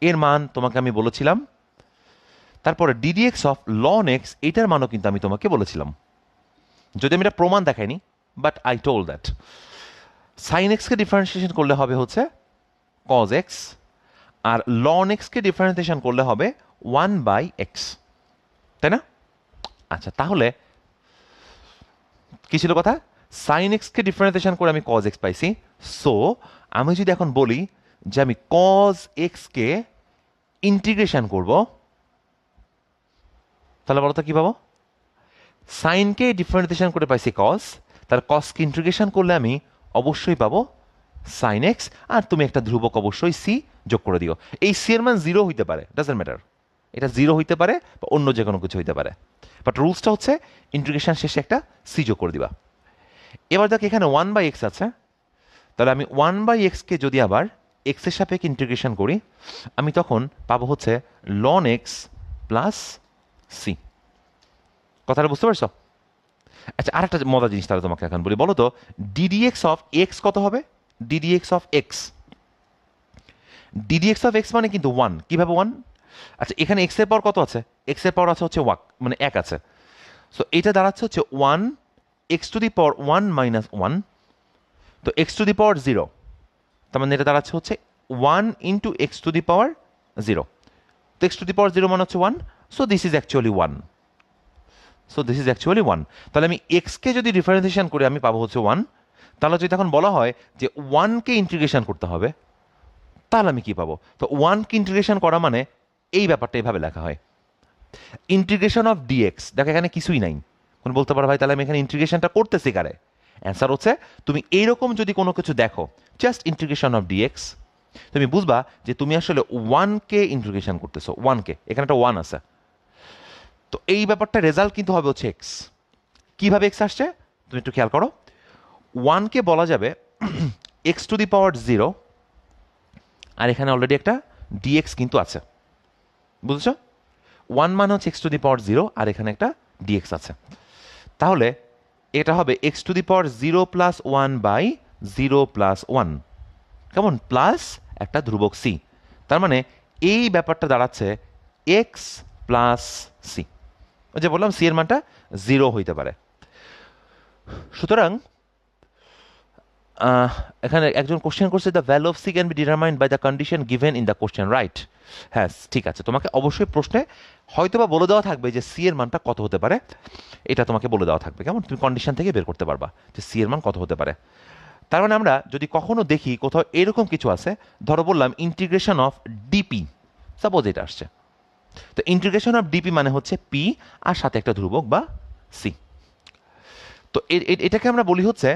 এর মান তোমাকে আমি বলেছিলাম তারপরে ডিডিএক্স অফ লন এক্স এটার মানও কিন্তু আমি তোমাকে বলেছিলাম যদি আমি এটা প্রমাণ দেখাইনি but I told that sine এক্সকে ডিফারেন্সিয়েশন করলে হবে হচ্ছে কজ এক্স আর লন এক্সকে ডিফারেন্সিয়েশন করলে হবে ওয়ান বাই এক্স তাই না আচ্ছা তাহলে কি ছিল কথা সাইন এক্সকে ডিফারেন্সিয়েশন করে আমি কজ এক্স পাইছি সো আমি যদি এখন বলি যে আমি কজ এক্সকে ইন্টিগ্রেশন করব তাহলে বলো তো কী পাবো সাইনকে ডিফারেন্সিয়েশন করে পাইছি কস তার কসকে ইন্টিগ্রেশন করলে আমি অবশ্যই পাবো সাইন এক্স আর তুমি একটা ধ্রুবক অবশ্যই সি যোগ করে দিও এই সি এর মান জিরো হইতে পারে ডাজেন্ট ম্যাটার এটা জিরো হইতে পারে বা অন্য যে কোনো কিছু হইতে পারে বাট রুলসটা হচ্ছে ইন্টিগ্রেশন শেষে একটা সি যোগ করে দিবা এবার দেখ এখানে ওয়ান বাই এক্স আছে তাহলে আমি ওয়ান বাই এক্সকে যদি আবার এক্সের সাপেক্ষে ইন্টিগ্রেশন করি আমি তখন পাবো হচ্ছে লন এক্স প্লাস সি কথাটা বুঝতে পারছো আচ্ছা আর একটা মজা জিনিস তাহলে তোমাকে এখন বলি বলো তো ডিডিএক্স অফ এক্স কত হবে d d x of x d d x of x মানে কিন্তু ওয়ান কীভাবে ওয়ান আচ্ছা এখানে এক্সের পর কত আছে এক্সের পর আছে হচ্ছে ওয়াক মানে এক আছে সো এটা দাঁড়াচ্ছে হচ্ছে one x to the power one minus one তো x to the power zero তার মানে এটা দাঁড়াচ্ছে হচ্ছে one into x to the power zero তো x to the power zero মানে হচ্ছে one so this is actually one so this is actually one তাহলে আমি এক্সকে যদি ডিফারেন্সিয়েশন করে আমি পাবো হচ্ছে ওয়ান তাহলে যদি এখন বলা হয় যে ওয়ানকে ইন্টিগ্রেশন করতে হবে তাহলে আমি কী পাবো তো ওয়ানকে ইন্টিগ্রেশন করা মানে এই ব্যাপারটা এইভাবে লেখা হয় ইন্টিগ্রেশন অফ ডিএক্স দেখো এখানে কিছুই নাই বলতে পারো ভাই তাহলে আমি এখানে ইন্টিগ্রেশনটা করতেছি কারে অ্যান্সার হচ্ছে তুমি এইরকম যদি কোনো কিছু দেখো জাস্ট ইন্টিগ্রেশন অফ ডিএক্স তুমি বুঝবা যে তুমি আসলে ওয়ানকে ইন্টিগ্রেশন করতেছো ওয়ানকে এখানে একটা ওয়ান আছে তো এই ব্যাপারটা রেজাল্ট কিন্তু হবে হচ্ছে এক্স কীভাবে এক্স আসছে তুমি একটু খেয়াল করো ওয়ানকে বলা যাবে x to the power zero আর এখানে অলরেডি একটা ডিএক্স কিন্তু আছে বুঝেছ ওয়ান মানে হচ্ছে x to the power zero আর এখানে একটা ডিএক্স আছে তাহলে এটা হবে x to the power zero plus one by zero plus one কেমন প্লাস একটা ধ্রুবক সি তার মানে এই ব্যাপারটা দাঁড়াচ্ছে এক্স প্লাস সি যে বললাম সি এর মানটা জিরো হইতে পারে সুতরাং এখানে একজন কোশ্চেন করছে the value of C can be determine by the condition given in the question right হ্যাঁ ঠিক আছে তোমাকে অবশ্যই প্রশ্নে হয়তো বা বলে দেওয়া থাকবে যে সি এর মানটা কত হতে পারে এটা তোমাকে বলে দেওয়া থাকবে কেমন তুমি কন্ডিশন থেকে বের করতে পারবা যে সি এর মান কত হতে পারে তার মানে আমরা যদি কখনো দেখি কোথাও এরকম কিছু আছে ধরো বললাম ইন্টিগ্রেশন অফ ডিপি সাপোজ এটা আসছে তো ইন্টিগ্রেশন অফ ডিপি মানে হচ্ছে পি আর সাথে একটা ধ্রুবক বা সি তো এটাকে আমরা বলি হচ্ছে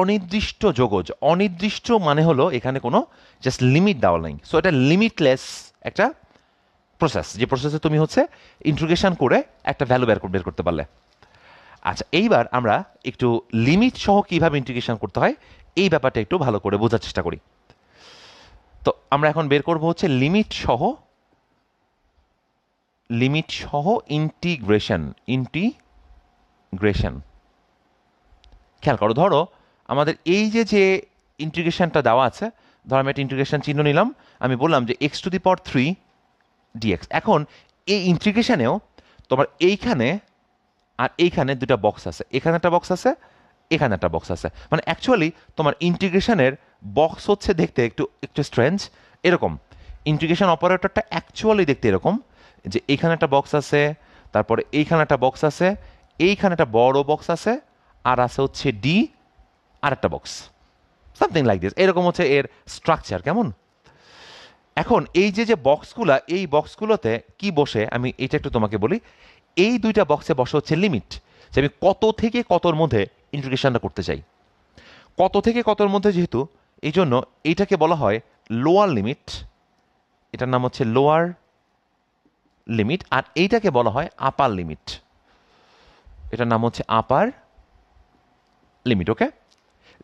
অনির্দিষ্ট যোগজ অনির্দিষ্ট মানে হলো এখানে কোনো জাস্ট লিমিট দেওয়া নেই সো এটা লিমিটলেস একটা প্রসেস যে প্রসেসে তুমি হচ্ছে ইন্ট্রোগেশন করে একটা ভ্যালু বের বের করতে পারলে আচ্ছা এইবার আমরা একটু লিমিট সহ কীভাবে ইন্টিগ্রেশন করতে হয় এই ব্যাপারটা একটু ভালো করে বোঝার চেষ্টা করি তো আমরা এখন বের করব হচ্ছে লিমিট সহ লিমিট সহ ইন্টিগ্রেশন ইন্টিগ্রেশন খেয়াল করো ধরো আমাদের এই যে যে ইন্টিগ্রেশনটা দেওয়া আছে ধর আমি একটা ইন্টিগ্রেশন চিহ্ন নিলাম আমি বললাম যে এক্স টু দি পর থ্রি ডিএক্স এখন এই ইন্টিগ্রেশনেও তোমার এইখানে আর এইখানে দুটা বক্স আছে এখানে একটা বক্স আছে এখানে একটা বক্স আছে মানে অ্যাকচুয়ালি তোমার ইন্টিগ্রেশনের বক্স হচ্ছে দেখতে একটু একটু স্ট্রেঞ্জ এরকম ইন্টিগ্রেশন অপারেটরটা অ্যাকচুয়ালি দেখতে এরকম যে এইখানে একটা বক্স আছে তারপরে এইখানে একটা বক্স আছে এইখানে একটা বড় বক্স আছে আর আছে হচ্ছে ডি আরেকটা বক্স সামথিং লাইক দিস এরকম হচ্ছে এর স্ট্রাকচার কেমন এখন এই যে যে বক্সগুলো এই বক্সগুলোতে কি বসে আমি এটা একটু তোমাকে বলি এই দুইটা বক্সে বসে হচ্ছে লিমিট যে আমি কত থেকে কতর মধ্যে ইন্টিগ্রেশনটা করতে চাই কত থেকে কতর মধ্যে যেহেতু এই জন্য এইটাকে বলা হয় লোয়ার লিমিট এটার নাম হচ্ছে লোয়ার লিমিট আর এইটাকে বলা হয় আপার লিমিট এটার নাম হচ্ছে আপার লিমিট ওকে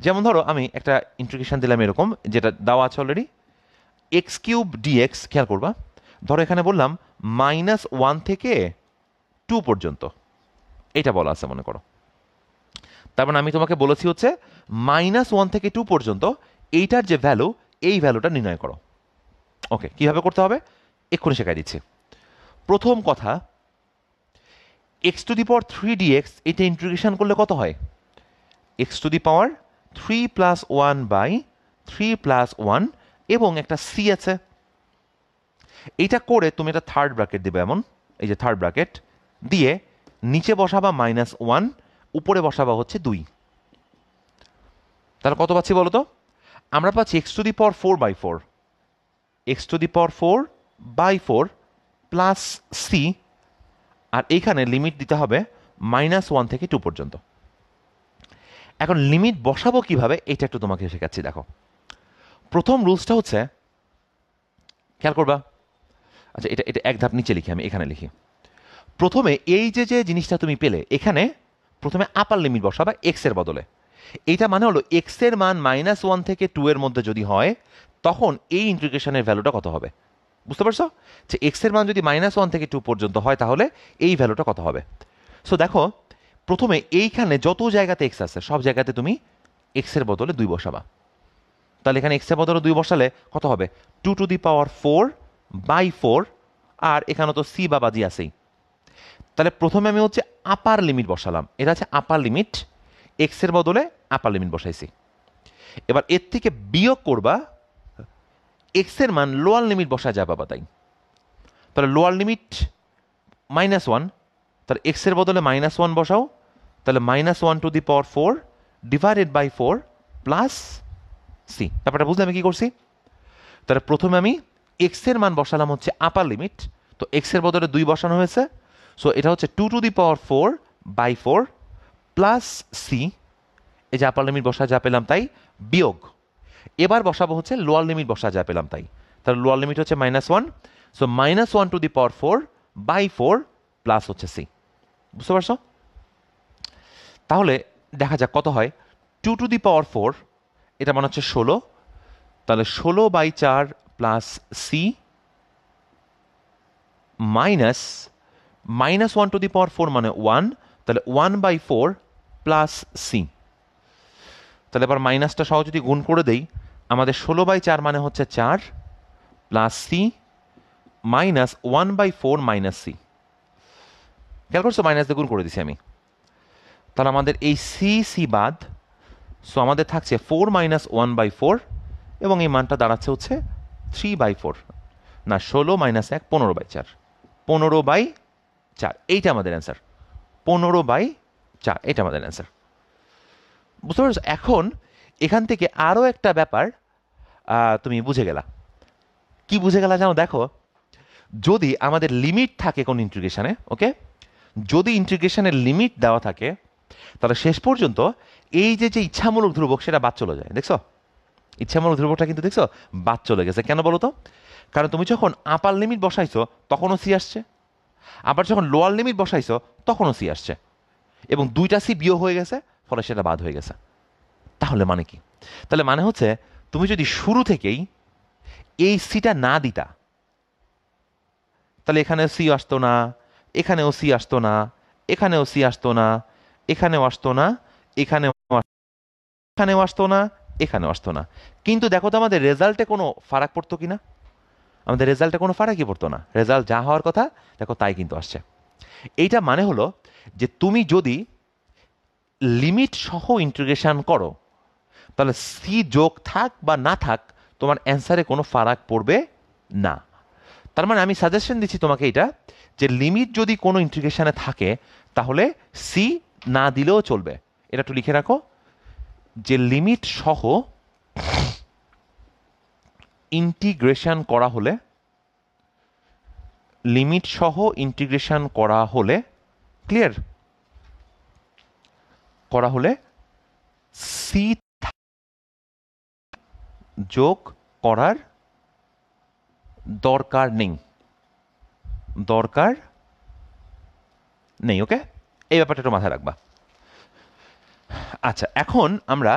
যেমন ধরো আমি একটা ইন্ট্রিগেশন দিলাম এরকম যেটা দেওয়া আছে অলরেডি এক্স কিউব ডিএক্স খেয়াল করবা ধরো এখানে বললাম মাইনাস ওয়ান থেকে টু পর্যন্ত এটা বলা আছে মনে করো তারপর মানে আমি তোমাকে বলেছি হচ্ছে মাইনাস ওয়ান থেকে টু পর্যন্ত এইটার যে ভ্যালু এই ভ্যালুটা নির্ণয় করো ওকে কিভাবে করতে হবে এক্ষুনি শেখাই দিচ্ছি প্রথম কথা x to the power three d x এটা ইন্টিগ্রেশন করলে কত হয় x to the power three plus one by three plus one এবং একটা সি আছে এটা করে তুমি এটা থার্ড ব্র্যাকেট দেবে এমন এই যে থার্ড ব্র্যাকেট দিয়ে নিচে বসাবা মাইনাস ওয়ান উপরে বসাবা হচ্ছে দুই তাহলে কত পাচ্ছি বলো তো আমরা পাচ্ছি x to the power four by four x to the power four by four plus C আর এখানে লিমিট দিতে হবে মাইনাস ওয়ান থেকে টু পর্যন্ত এখন লিমিট বসাবো কিভাবে এটা একটু তোমাকে শেখাচ্ছি দেখো প্রথম রুলসটা হচ্ছে খেয়াল করবা আচ্ছা এটা এটা এক ধাপ নিচে লিখি আমি এখানে লিখি প্রথমে এই যে যে জিনিসটা তুমি পেলে এখানে প্রথমে আপার লিমিট বসাবা এক্সের বদলে এটা মানে হলো এক্সের মান মাইনাস ওয়ান থেকে টু এর মধ্যে যদি হয় তখন এই ইন্টিগ্রেশনের ভ্যালুটা কত হবে বুঝতে পারছো যে এক্সের মান যদি মাইনাস ওয়ান থেকে টু পর্যন্ত হয় তাহলে এই ভ্যালুটা কত হবে সো দেখো প্রথমে এইখানে যত জায়গাতে এক্স আছে সব জায়গাতে তুমি এক্সের বদলে দুই বসাবা তাহলে এখানে এক্সের বদলে দুই বসালে কত হবে two to the power four by four আর এখানে তো সি বা বাজি আছেই তাহলে প্রথমে আমি হচ্ছে আপার লিমিট বসালাম এটা হচ্ছে আপার লিমিট এক্সের বদলে আপার লিমিট বসাইছি এবার এর থেকে বিয়োগ করবা এক্সের মান লোয়ার লিমিট বসা যায় বাবা তাই তাহলে লোয়ার লিমিট মাইনাস ওয়ান তাহলে এক্সের বদলে মাইনাস ওয়ান বসাও তাহলে minus one to the power four divided by four plus C ব্যাপারটা বুঝলে আমি কী করছি তাহলে প্রথমে আমি এক্সের মান বসালাম হচ্ছে আপার লিমিট তো এক্সের বদলে দুই বসানো হয়েছে সো এটা হচ্ছে two to the power four by four plus C এই যে আপার লিমিট বসা যা পেলাম তাই বিয়োগ এবার বসাবো হচ্ছে লোয়ার লিমিট বসা যা পেলাম তাই তাহলে লোয়ার লিমিট হচ্ছে minus one so minus one to the power four by four plus হচ্ছে সি বুঝতে পারছো তাহলে দেখা যাক কত হয় two to the power four এটা মনে হচ্ছে ষোলো তাহলে ষোলো বাই চার plus C minus minus one to the power four মানে ওয়ান তাহলে one by four plus C তাহলে এবার মাইনাসটা সহ যদি গুণ করে দেই আমাদের ষোলো বাই চার মানে হচ্ছে চার plus C minus one by four minus C খেয়াল করছো মাইনাস দিয়ে গুণ করে দিছি আমি তাহলে আমাদের এই সি সি বাদ সো আমাদের থাকছে four minus one by four এবং এই মানটা দাঁড়াচ্ছে হচ্ছে থ্রি বাই ফোর না ষোলো মাইনাস এক পনেরো বাই চার পনেরো বাই চার এইটা আমাদের অ্যান্সার পনেরো বাই চার এটা আমাদের অ্যান্সার বুঝতে পারছো এখন এখান থেকে আরও একটা ব্যাপার তুমি বুঝে গেলা কি বুঝে গেলা জানো দেখো যদি আমাদের লিমিট থাকে কোন ইন্টিগ্রেশনে ওকে যদি ইন্টিগ্রেশনের লিমিট দেওয়া থাকে তাহলে শেষ পর্যন্ত এই যে যে ইচ্ছামূলক ধ্রুবক সেটা বাদ চলে যায় দেখছো ইচ্ছামূলক ধ্রুবকটা কিন্তু দেখছো বাদ চলে গেছে কেন বলো তো কারণ তুমি যখন আপার লিমিট বসাইছো তখনও সি আসছে আবার যখন লোয়ার লিমিট বসাইছো তখনও সি আসছে এবং দুইটা সি বিয় হয়ে গেছে ফলে সেটা বাদ হয়ে গেছে তাহলে মানে কি তাহলে মানে হচ্ছে তুমি যদি শুরু থেকেই এই সিটা না দিতা তাহলে এখানে সি আসতো না এখানেও সি আসতো না এখানেও সি আসতো না এখানেও আসতো না এখানেও এখানেও আসতো না এখানেও আসতো না কিন্তু দেখো তো আমাদের রেজাল্টে কোনো ফারাক পড়তো কি না আমাদের রেজাল্টে কোনো ফারাকই পড়তো না রেজাল্ট যা হওয়ার কথা দেখো তাই কিন্তু আসছে এইটা মানে হলো যে তুমি যদি লিমিট সহ ইন্টিগ্রেশন করো তাহলে সি যোগ থাক বা না থাক তোমার অ্যান্সারে কোনো ফারাক পড়বে না তার মানে আমি সাজেশন দিচ্ছি তোমাকে এটা যে লিমিট যদি কোনো ইন্টিগ্রেশানে থাকে তাহলে সি না দিলেও চলবে এটা একটু লিখে রাখো যে লিমিট সহ ইন্টিগ্রেশন করা হলে লিমিট সহ ইন্টিগ্রেশন করা হলে ক্লিয়ার করা হলে সি যোগ করার দরকার নেই দরকার নেই ওকে এই ব্যাপারটা মাথায় রাখবা আচ্ছা এখন আমরা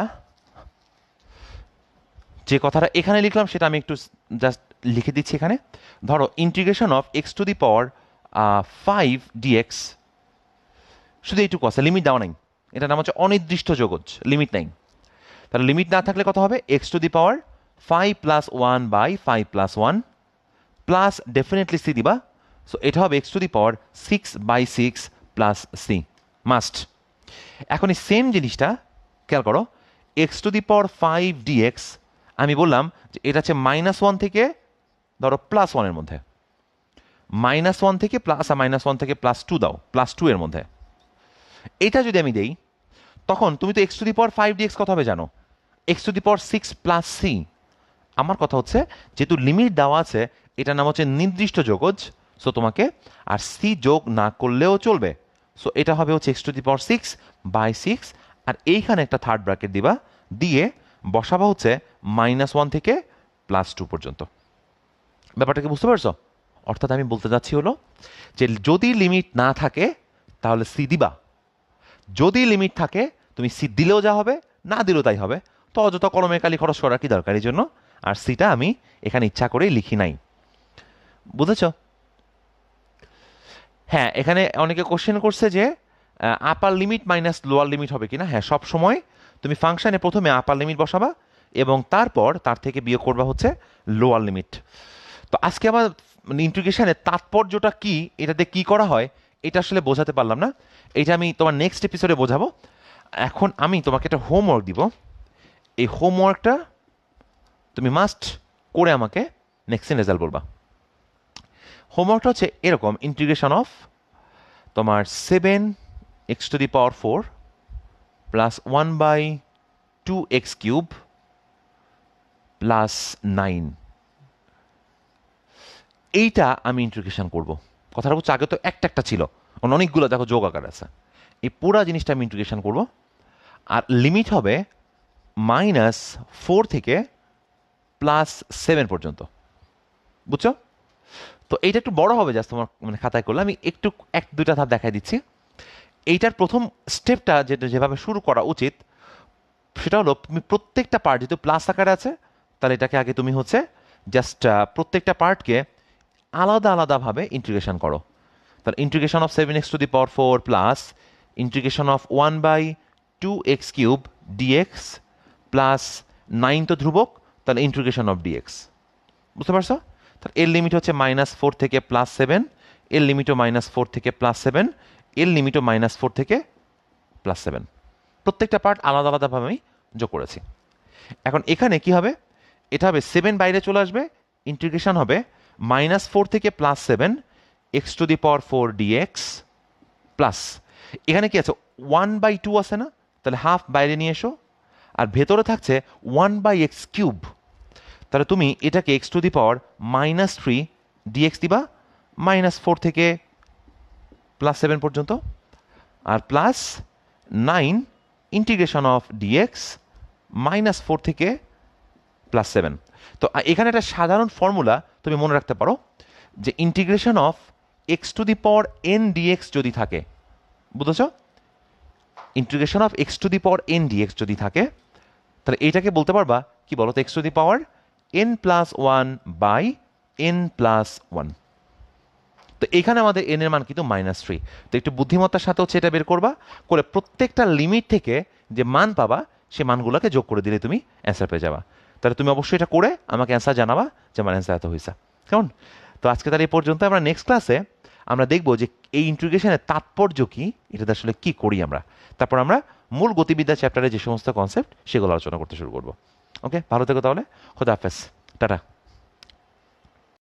যে কথাটা এখানে লিখলাম সেটা আমি একটু জাস্ট লিখে দিচ্ছি এখানে ধরো integration of x to the power five dx শুধু এইটুকু আছে লিমিট দেওয়া নাই এটা নাম হচ্ছে অনির্দিষ্ট জগৎ লিমিট নাই তাহলে লিমিট না থাকলে কত হবে x to the power five plus one by five plus one plus definitely C দিবা সো এটা হবে x to the power six by six plus C must এখন এই সেম জিনিসটা খেয়াল করো এক্স টু দি পর ফাইভ ডি এক্স আমি বললাম যে এটা হচ্ছে মাইনাস ওয়ান থেকে ধরো প্লাস ওয়ানের মধ্যে মাইনাস ওয়ান থেকে প্লাস আর মাইনাস ওয়ান থেকে প্লাস টু দাও প্লাস টু এর মধ্যে এটা যদি আমি দেই তখন তুমি তো এক্স টু দি পর ফাইভ ডি এক্স কথা হবে জানো এক্স টু দি পর সিক্স প্লাস সি আমার কথা হচ্ছে যেহেতু লিমিট দেওয়া আছে এটার নাম হচ্ছে নির্দিষ্ট জগজ সো তোমাকে আর সি যোগ না করলেও চলবে সো এটা হবে হচ্ছে x to the power six by six আর এইখানে একটা থার্ড ব্র্যাকেট দিবা দিয়ে বসাবা হচ্ছে মাইনাস ওয়ান থেকে প্লাস টু পর্যন্ত ব্যাপারটাকে বুঝতে পারছো অর্থাৎ আমি বলতে যাচ্ছি হলো যে যদি লিমিট না থাকে তাহলে সি দিবা যদি লিমিট থাকে তুমি সি দিলেও যা হবে না দিলেও তাই হবে তো অযথা কলমে কালি খরচ করার কি দরকার এই জন্য আর সিটা আমি এখানে ইচ্ছা করেই লিখি নাই বুঝেছো হ্যাঁ এখানে অনেকে কোশ্চেন করছে যে upper limit minus lower limit হবে কিনা হ্যাঁ সব সময় তুমি ফাংশানে প্রথমে আপার লিমিট বসাবা এবং তারপর তার থেকে বিয়োগ করবা হচ্ছে লোয়ার লিমিট তো আজকে আমার ইন্টিগ্রেশনের মানে তাৎপর্যটা কি এটাতে কি করা হয় এটা আসলে বোঝাতে পারলাম না এটা আমি তোমার নেক্সট এপিসোডে বোঝাবো এখন আমি তোমাকে একটা হোমওয়ার্ক দিব এই হোমওয়ার্কটা তুমি মাস্ট করে আমাকে নেক্সট রেজাল্ট বলবা হোমওয়ার্কটা হচ্ছে এরকম ইন্টিগ্রেশন অফ তোমার seven x to the power four plus one by two x cube plus nine এইটা আমি ইন্টিগ্রেশন করব কথাটা বলছি আগে তো একটা একটা ছিল মানে অনেকগুলো দেখো যোগ আকার আছে এই পুরা জিনিসটা আমি ইন্টিগ্রেশন করব আর লিমিট হবে মাইনাস ফোর থেকে প্লাস সেভেন পর্যন্ত বুঝছো তো এইটা একটু বড় হবে জাস্ট তোমার মানে খাতায় করলে আমি একটু এক দুইটা ধাপ দেখাই দিচ্ছি এইটার প্রথম স্টেপটা যেটা যেভাবে শুরু করা উচিত সেটা হলো তুমি প্রত্যেকটা পার্ট যেহেতু প্লাস আকারে আছে তাহলে এটাকে আগে তুমি হচ্ছে জাস্ট প্রত্যেকটা পার্টকে আলাদা আলাদাভাবে ইন্টিগ্রেশন করো তাহলে integration of seven x to the power four plus integration of one by two x cube dx plus nine তো ধ্রুবক তাহলে ইন্টিগ্রেশন অফ ডিএক্স বুঝতে পারছো এর লিমিট হচ্ছে মাইনাস ফোর থেকে প্লাস সেভেন এর লিমিটও মাইনাস ফোর থেকে প্লাস সেভেন এর লিমিটও মাইনাস ফোর থেকে প্লাস সেভেন প্রত্যেকটা পার্ট আলাদা আলাদাভাবে আমি যোগ করেছি এখন এখানে কি হবে এটা হবে সেভেন বাইরে চলে আসবে ইন্টিগ্রেশন হবে মাইনাস ফোর থেকে plus seven x to the power four dx plus এখানে কি আছে ওয়ান বাই টু আছে না তাহলে হাফ বাইরে নিয়ে এসো আর ভেতরে থাকছে ওয়ান বাই এক্স কিউব তাহলে তুমি এটাকে x to the power minus three dx দিবা মাইনাস ফোর থেকে প্লাস সেভেন পর্যন্ত আর plus nine integration of dx minus four থেকে প্লাস সেভেন তো এখানে একটা সাধারণ ফর্মুলা তুমি মনে রাখতে পারো যে integration of x to the power n dx যদি থাকে বুঝেছ integration of x to the power n dx যদি থাকে তাহলে এইটাকে বলতে পারবা কি বলো তো x to the power n plus one by n plus one তো এখানে আমাদের এন এর মান কিন্তু মাইনাস থ্রি তো একটু বুদ্ধিমত্তার সাথে হচ্ছে এটা বের করবা করে প্রত্যেকটা লিমিট থেকে যে মান পাবা সে মানগুলোকে যোগ করে দিলে তুমি অ্যান্সার পেয়ে যাবা তাহলে তুমি অবশ্যই এটা করে আমাকে অ্যান্সার জানাবা যে আমার অ্যান্সার এত হয়েছে কেমন তো আজকে তাহলে এই পর্যন্ত আমরা নেক্সট ক্লাসে আমরা দেখব যে এই ইন্টিগ্রেশনের তাৎপর্য কী এটাতে আসলে কী করি আমরা তারপর আমরা মূল গতিবিদ্যা চ্যাপ্টারে যে সমস্ত কনসেপ্ট সেগুলো আলোচনা করতে শুরু করবো ওকে ভালো থেকো তাহলে খোদা হাফেজ টাটা